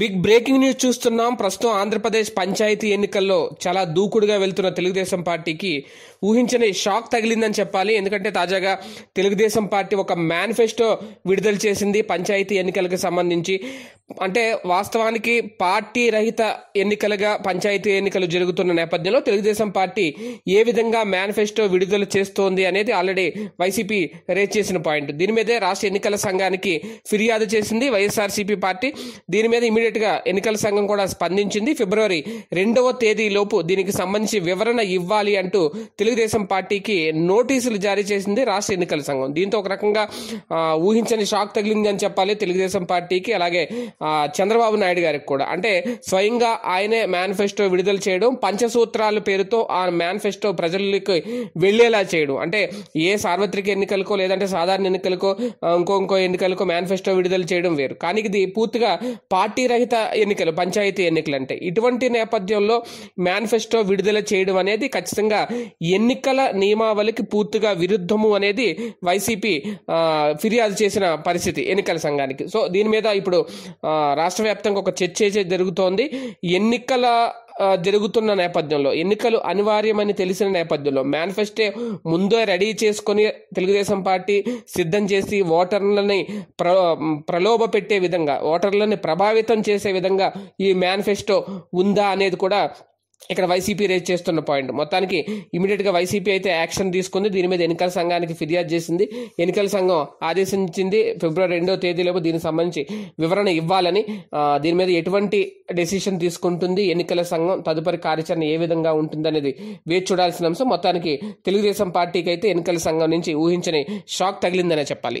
big breaking news చూస్తున్నాం ప్రస్తుతం ఆంధ్రప్రదేశ్ పంచాయతీ ఎన్నికల్లో చాలా దూకుడుగా వెళ్తున్న తెలుగుదేశం పార్టీకి ఊహించని షాక్ తగిలిందని చెప్పాలి ఎందుకంటే తాజాగా తెలుగుదేశం పార్టీ ఒక మేనిఫెస్టో విడుదల చేసింది పంచాయతీ ఎన్నికలకు సంబంధించి అంటే వాస్తవానికి పార్టీ రహిత ఎన్నికలుగా పంచాయతీ ఎన్నికలు జరుగుతున్న నేపథ్యంలో తెలుగుదేశం పార్టీ ఏ విధంగా మేనిఫెస్టో విడుదల చేస్తోంది అనేది ఆల్రెడీ వైసీపీ రేజ్ చేసిన పాయింట్ దీని మీదే రాష్ట్ర ఎన్నికల సంఘానికి ఫిర్యాదు చేసింది వైఎస్ఆర్సీపీ పార్టీ దీని మీద ఇమీడియట్ గా ఎన్నికల సంఘం కూడా స్పందించింది ఫిబ్రవరి రెండవ తేదీలోపు దీనికి సంబంధించి వివరణ ఇవ్వాలి అంటూ తెలుగుదేశం పార్టీకి నోటీసులు జారీ చేసింది రాష్ట్ర ఎన్నికల సంఘం దీంతో ఒక రకంగా ఊహించని షాక్ తగిలింది అని చెప్పాలి తెలుగుదేశం పార్టీకి అలాగే చంద్రబాబు నాయుడు గారికి కూడా అంటే స్వయంగా ఆయనే మేనిఫెస్టో విడుదల చేయడం పంచసూత్రాల పేరుతో ఆ మేనిఫెస్టో ప్రజలకి వెళ్లేలా చేయడం అంటే ఏ సార్వత్రిక ఎన్నికలకో లేదంటే సాధారణ ఎన్నికలకో ఇంకో ఇంకో ఎన్నికలకో మేనిఫెస్టో విడుదల చేయడం వేరు కానీ ఇది పూర్తిగా పార్టీ పంచాయత ఎన్నికలు పంచాయతీ ఎన్నికలు అంటే ఇటువంటి నేపథ్యంలో మేనిఫెస్టో విడుదల చేయడం అనేది ఖచ్చితంగా ఎన్నికల నియమావళికి పూర్తిగా విరుద్ధము అనేది వైసీపీ ఫిర్యాదు చేసిన పరిస్థితి ఎన్నికల సంఘానికి సో దీని మీద ఇప్పుడు రాష్ట్ర వ్యాప్తంగా ఒక చర్చ జరుగుతోంది ఎన్నికల జరుగుతున్న నేపథ్యంలో ఎన్నికలు అనివార్యమని తెలిసిన నేపథ్యంలో మేనిఫెస్టే ముందే రెడీ చేసుకొని తెలుగుదేశం పార్టీ సిద్ధం చేసి ఓటర్లని ప్ర ప్రలోభ పెట్టే విధంగా ఓటర్లని ప్రభావితం చేసే విధంగా ఈ మేనిఫెస్టో ఉందా అనేది కూడా ఇక్కడ వైసీపీ రేజ్ చేస్తున్న పాయింట్ మొత్తానికి ఇమీడియట్గా వైసీపీ అయితే యాక్షన్ తీసుకుంది దీని మీద ఎన్నికల సంఘానికి ఫిర్యాదు చేసింది ఎన్నికల సంఘం ఆదేశించింది ఫిబ్రవరి రెండో తేదీలోపు దీనికి సంబంధించి వివరణ ఇవ్వాలని దీని మీద ఎటువంటి డెసిషన్ తీసుకుంటుంది ఎన్నికల సంఘం తదుపరి కార్యాచరణ ఏ విధంగా ఉంటుందనేది వేచి చూడాల్సిన అంశం మొత్తానికి తెలుగుదేశం పార్టీకి అయితే ఎన్నికల సంఘం నుంచి ఊహించని షాక్ తగిలిందనే చెప్పాలి